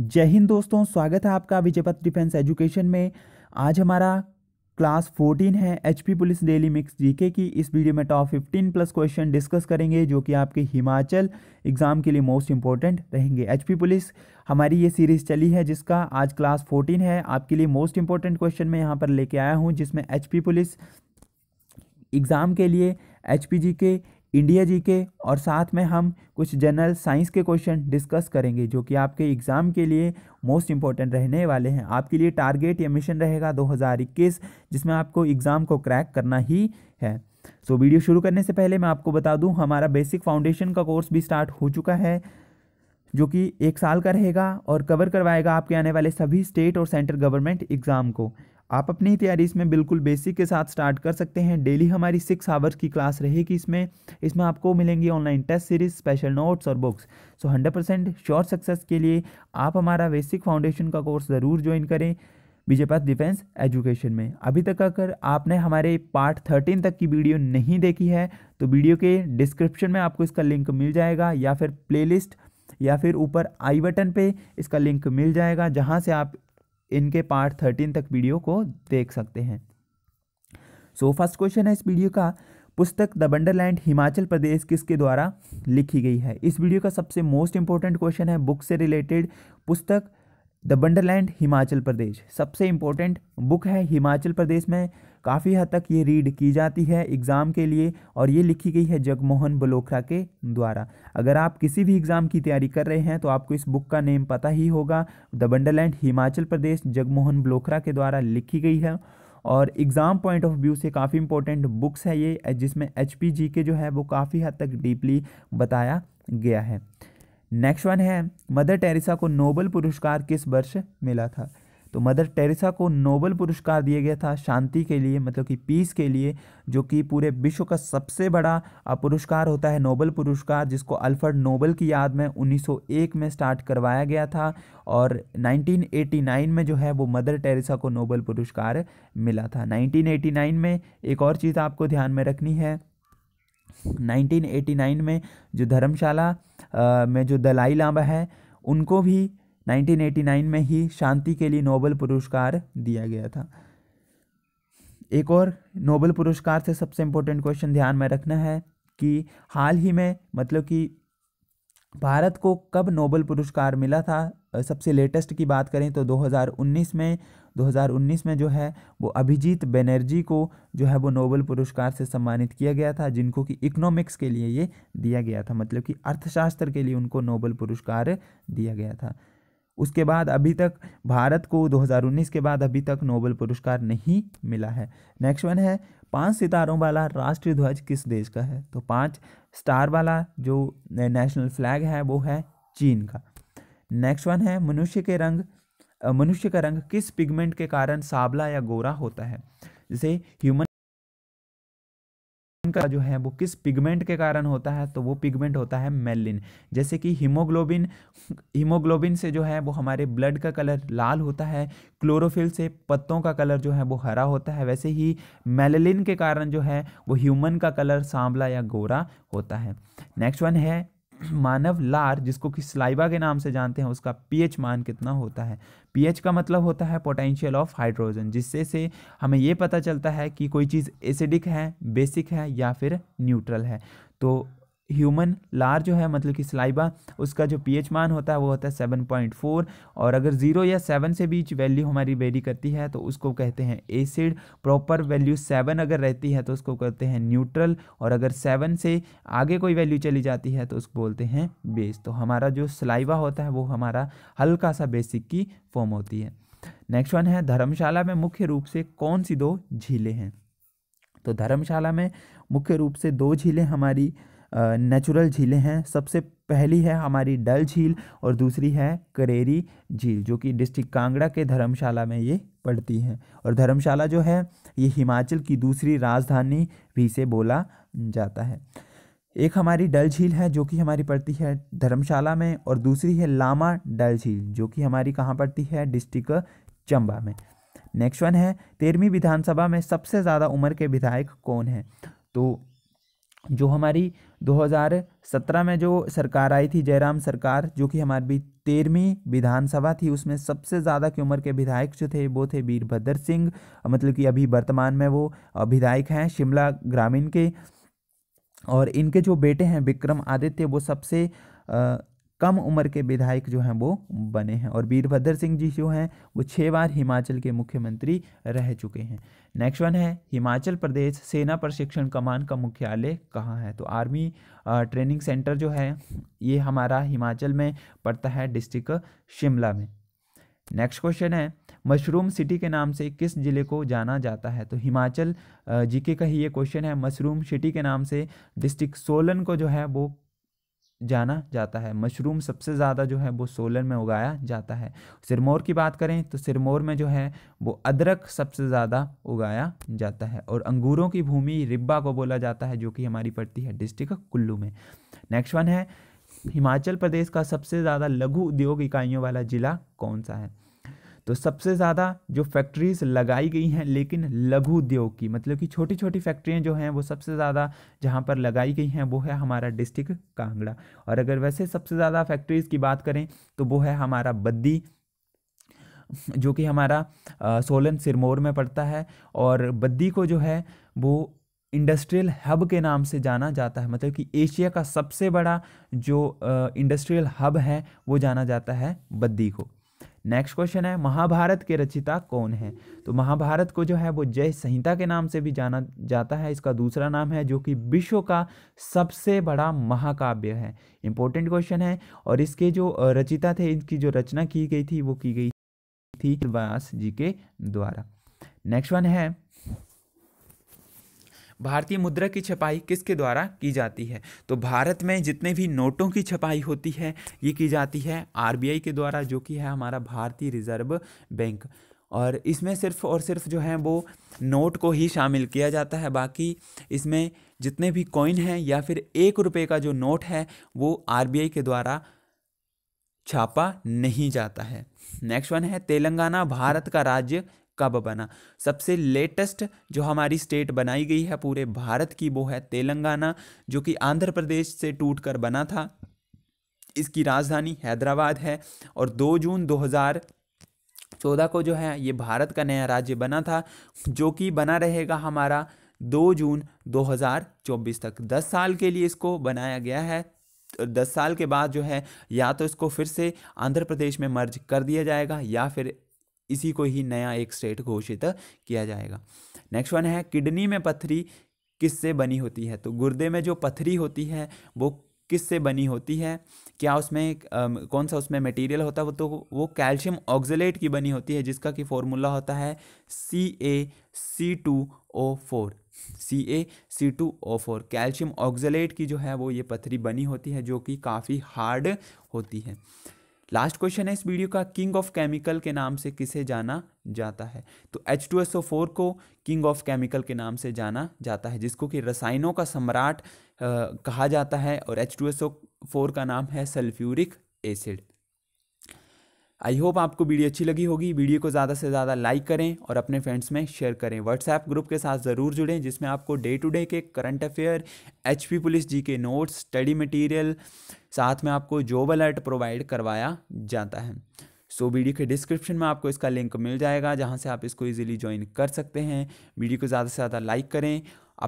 जय हिंद दोस्तों स्वागत है आपका विजयपत डिफेंस एजुकेशन में आज हमारा क्लास 14 है HP police daily mix GK की इस वीडियो में टॉप 15 प्लस क्वेश्चन डिस्कस करेंगे जो कि आपके हिमाचल एग्ज़ाम के लिए मोस्ट इंपॉर्टेंट रहेंगे एचपी पुलिस हमारी ये सीरीज़ चली है जिसका आज क्लास 14 है आपके लिए मोस्ट इंपॉर्टेंट क्वेश्चन मैं यहाँ पर लेके आया हूँ जिसमें एच पुलिस एग्ज़ाम के लिए एच के इंडिया जी के और साथ में हम कुछ जनरल साइंस के क्वेश्चन डिस्कस करेंगे जो कि आपके एग्ज़ाम के लिए मोस्ट इंपॉर्टेंट रहने वाले हैं आपके लिए टारगेट या मिशन रहेगा 2021 जिसमें आपको एग्ज़ाम को क्रैक करना ही है सो so, वीडियो शुरू करने से पहले मैं आपको बता दूं हमारा बेसिक फाउंडेशन का कोर्स भी स्टार्ट हो चुका है जो कि एक साल का रहेगा और कवर करवाएगा आपके आने वाले सभी स्टेट और सेंट्रल गवर्नमेंट एग्ज़ाम को आप अपनी तैयारी इसमें बिल्कुल बेसिक के साथ स्टार्ट कर सकते हैं डेली हमारी सिक्स आवर्स की क्लास रहेगी इसमें इसमें आपको मिलेंगी online test series special notes और books so hundred percent sure success के लिए आप हमारा बेसिक फाउंडेशन का कोर्स ज़रूर ज्वाइन करें विजय डिफेंस एजुकेशन में अभी तक अगर आपने हमारे पार्ट थर्टीन तक की वीडियो नहीं देखी है तो वीडियो के डिस्क्रिप्शन में आपको इसका लिंक मिल जाएगा या फिर प्लेलिस्ट या फिर ऊपर आई बटन पे इसका लिंक मिल जाएगा जहाँ से आप इनके पार्ट थर्टीन तक वीडियो को देख सकते हैं सो फर्स्ट क्वेश्चन है इस वीडियो का पुस्तक द बंडरलैंड हिमाचल प्रदेश किसके द्वारा लिखी गई है इस वीडियो का सबसे मोस्ट इंपॉर्टेंट क्वेश्चन है बुक से रिलेटेड पुस्तक द बंडरलैंड हिमाचल प्रदेश सबसे इम्पोर्टेंट बुक है हिमाचल प्रदेश में काफ़ी हद तक ये रीड की जाती है एग्ज़ाम के लिए और ये लिखी गई है जगमोहन बलोखरा के द्वारा अगर आप किसी भी एग्ज़ाम की तैयारी कर रहे हैं तो आपको इस बुक का नेम पता ही होगा द वंडरलैंड हिमाचल प्रदेश जगमोहन बलोखरा के द्वारा लिखी गई है और एग्ज़ाम पॉइंट ऑफ व्यू से काफ़ी इंपॉर्टेंट बुक्स है ये जिसमें एच पी जी के जो है वो काफ़ी हद तक डीपली बताया गया है नेक्स्ट वन है मदर टेरेसा को नोबल पुरस्कार किस वर्ष मिला था तो मदर टेरेसा को नोबल पुरस्कार दिया गया था शांति के लिए मतलब कि पीस के लिए जो कि पूरे विश्व का सबसे बड़ा पुरस्कार होता है नोबल पुरस्कार जिसको अल्फर्ड नोबल की याद में 1901 में स्टार्ट करवाया गया था और 1989 में जो है वो मदर टेरेसा को नोबल पुरस्कार मिला था 1989 में एक और चीज़ आपको ध्यान में रखनी है 1989 में जो धर्मशाला में जो दलाई लामा है उनको भी 1989 में ही शांति के लिए नोबल पुरस्कार दिया गया था एक और नोबल पुरस्कार से सबसे इम्पोर्टेंट क्वेश्चन ध्यान में रखना है कि हाल ही में मतलब कि भारत को कब नोबल पुरस्कार मिला था सबसे लेटेस्ट की बात करें तो 2019 में 2019 में जो है वो अभिजीत बनर्जी को जो है वो नोबल पुरस्कार से सम्मानित किया गया था जिनको कि इकोनॉमिक्स के लिए ये दिया गया था मतलब कि अर्थशास्त्र के लिए उनको नोबल पुरस्कार दिया गया था उसके बाद अभी तक भारत को 2019 के बाद अभी तक नोबेल पुरस्कार नहीं मिला है नेक्स्ट वन है पांच सितारों वाला राष्ट्रीय ध्वज किस देश का है तो पांच स्टार वाला जो नेशनल फ्लैग है वो है चीन का नेक्स्ट वन है मनुष्य के रंग मनुष्य का रंग किस पिगमेंट के कारण साबला या गोरा होता है जैसे ह्यूमन का जो है वो किस पिगमेंट के कारण होता है तो वो पिगमेंट होता है मेलिन जैसे कि हीमोग्लोबिन हीमोग्लोबिन से जो है वो हमारे ब्लड का कलर लाल होता है क्लोरोफिल से पत्तों का कलर जो है वो हरा होता है वैसे ही मेलिन के कारण जो है वो ह्यूमन का कलर सांवला या गोरा होता है नेक्स्ट वन है मानव लार जिसको कि स्लाइबा के नाम से जानते हैं उसका पीएच मान कितना होता है पीएच का मतलब होता है पोटेंशियल ऑफ हाइड्रोजन जिससे से हमें ये पता चलता है कि कोई चीज़ एसिडिक है बेसिक है या फिर न्यूट्रल है तो ह्यूमन लार जो है मतलब कि सलाइबा उसका जो पीएच मान होता है वो होता है सेवन पॉइंट फोर और अगर ज़ीरो या सेवन से बीच वैल्यू हमारी वेरी करती है तो उसको कहते हैं एसिड प्रॉपर वैल्यू सेवन अगर रहती है तो उसको कहते हैं न्यूट्रल और अगर सेवन से आगे कोई वैल्यू चली जाती है तो उसको बोलते हैं बेस तो हमारा जो सलाइवा होता है वो हमारा हल्का सा बेसिक की फॉर्म होती है नेक्स्ट वन है धर्मशाला में मुख्य रूप से कौन सी दो झीलें हैं तो धर्मशाला में मुख्य रूप से दो झीलें हमारी नेचुरल झीलें हैं सबसे पहली है हमारी डल झील और दूसरी है करेरी झील जो कि डिस्ट्रिक्ट कांगड़ा के धर्मशाला में ये पड़ती हैं और धर्मशाला जो है ये हिमाचल की दूसरी राजधानी भी से बोला जाता है एक हमारी डल झील है जो कि हमारी पड़ती है धर्मशाला में और दूसरी है लामा डल झील जो कि हमारी कहाँ पड़ती है डिस्ट्रिक्ट चंबा में नेक्स्ट वन है तेरहवीं विधानसभा में सबसे ज़्यादा उम्र के विधायक कौन हैं तो जो हमारी 2017 में जो सरकार आई थी जयराम सरकार जो कि हमारी तेरहवीं विधानसभा थी उसमें सबसे ज़्यादा की उम्र के विधायक जो थे वो थे वीरभद्र सिंह मतलब कि अभी वर्तमान में वो विधायक हैं शिमला ग्रामीण के और इनके जो बेटे हैं विक्रम आदित्य वो सबसे कम उम्र के विधायक जो हैं वो बने हैं और वीरभद्र सिंह जी जो हैं वो छः बार हिमाचल के मुख्यमंत्री रह चुके हैं नेक्स्ट वन है हिमाचल प्रदेश सेना प्रशिक्षण कमान का मुख्यालय कहाँ है तो आर्मी ट्रेनिंग सेंटर जो है ये हमारा हिमाचल में पड़ता है डिस्ट्रिक्ट शिमला में नेक्स्ट क्वेश्चन है मशरूम सिटी के नाम से किस ज़िले को जाना जाता है तो हिमाचल जीके का ही ये क्वेश्चन है मशरूम सिटी के नाम से डिस्ट्रिक्ट सोलन को जो है वो जाना जाता है मशरूम सबसे ज़्यादा जो है वो सोलन में उगाया जाता है सिरमौर की बात करें तो सिरमौर में जो है वो अदरक सबसे ज़्यादा उगाया जाता है और अंगूरों की भूमि रिब्बा को बोला जाता है जो कि हमारी पड़ती है डिस्ट्रिक्ट कुल्लू में नेक्स्ट वन है हिमाचल प्रदेश का सबसे ज़्यादा लघु उद्योग इकाइयों वाला ज़िला कौन सा है तो सबसे ज़्यादा जो फैक्ट्रीज़ लगाई गई हैं लेकिन लघु उद्योग की मतलब कि छोटी छोटी फैक्ट्रियाँ जो हैं वो सबसे ज़्यादा जहाँ पर लगाई गई हैं वो है हमारा डिस्ट्रिक्ट कांगड़ा और अगर वैसे सबसे ज़्यादा फैक्ट्रीज़ की बात करें तो वो है हमारा बद्दी जो कि हमारा सोलन सिरमौर में पड़ता है और बद्दी को जो है वो इंडस्ट्रियल हब के नाम से जाना जाता है मतलब कि एशिया का सबसे बड़ा जो इंडस्ट्रियल हब है वो जाना जाता है बद्दी को नेक्स्ट क्वेश्चन है महाभारत के रचिता कौन है तो महाभारत को जो है वो जय संहिता के नाम से भी जाना जाता है इसका दूसरा नाम है जो कि विश्व का सबसे बड़ा महाकाव्य है इंपॉर्टेंट क्वेश्चन है और इसके जो रचिता थे इनकी जो रचना की गई थी वो की गई थी वास जी के द्वारा नेक्स्ट वन है भारतीय मुद्रा की छपाई किसके द्वारा की जाती है तो भारत में जितने भी नोटों की छपाई होती है ये की जाती है आरबीआई के द्वारा जो कि है हमारा भारतीय रिजर्व बैंक और इसमें सिर्फ और सिर्फ जो है वो नोट को ही शामिल किया जाता है बाकी इसमें जितने भी कॉइन हैं या फिर एक रुपये का जो नोट है वो आर के द्वारा छापा नहीं जाता है नेक्स्ट वन है तेलंगाना भारत का राज्य कब बना सबसे लेटेस्ट जो हमारी स्टेट बनाई गई है पूरे भारत की वो है तेलंगाना जो कि आंध्र प्रदेश से टूट कर बना था इसकी राजधानी हैदराबाद है और 2 जून 2014 चौदह को जो है ये भारत का नया राज्य बना था जो कि बना रहेगा हमारा 2 जून 2024 तक 10 साल के लिए इसको बनाया गया है दस साल के बाद जो है या तो इसको फिर से आंध्र प्रदेश में मर्ज कर दिया जाएगा या फिर इसी को ही नया एक स्टेट घोषित किया जाएगा नेक्स्ट वन है किडनी में पथरी किससे बनी होती है तो गुर्दे में जो पथरी होती है वो किससे बनी होती है क्या उसमें कौन सा उसमें मटेरियल होता है वो तो वो कैल्शियम ऑक्जलेट की बनी होती है जिसका कि फॉर्मूला होता है C A C two O four C A C two O four calcium oxalate की जो है वो ये पथरी बनी होती है जो कि काफ़ी हार्ड होती है लास्ट क्वेश्चन है इस वीडियो का किंग ऑफ केमिकल के नाम से किसे जाना जाता है तो H two S O four को किंग ऑफ केमिकल के नाम से जाना जाता है जिसको कि रसायनों का सम्राट कहा जाता है और H two S O four का नाम है सल्फ्यूरिक एसिड आई होप आपको वीडियो अच्छी लगी होगी वीडियो को ज़्यादा से ज़्यादा लाइक करें और अपने फ्रेंड्स में शेयर करें व्हाट्सएप ग्रुप के साथ ज़रूर जुड़ें जिसमें आपको डे टू डे के current affair H police G K notes study material साथ में आपको जॉब अलर्ट प्रोवाइड करवाया जाता है सो so, वीडियो के डिस्क्रिप्शन में आपको इसका लिंक मिल जाएगा जहाँ से आप इसको इजीली ज्वाइन कर सकते हैं वीडियो को ज़्यादा से ज़्यादा लाइक करें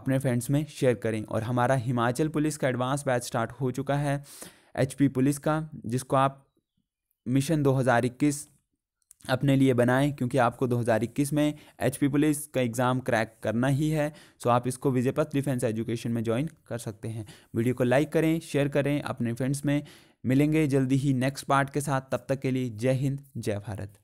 अपने फ्रेंड्स में शेयर करें और हमारा हिमाचल पुलिस का एडवांस बैच स्टार्ट हो चुका है एच पुलिस का जिसको आप मिशन 2021 अपने लिए बनाएं क्योंकि आपको 2021 में एच पी पुलिस का एग्ज़ाम क्रैक करना ही है सो आप इसको विजयपथ डिफेंस एजुकेशन में ज्वाइन कर सकते हैं वीडियो को लाइक करें शेयर करें अपने फ्रेंड्स में मिलेंगे जल्दी ही नेक्स्ट पार्ट के साथ तब तक के लिए जय हिंद जय भारत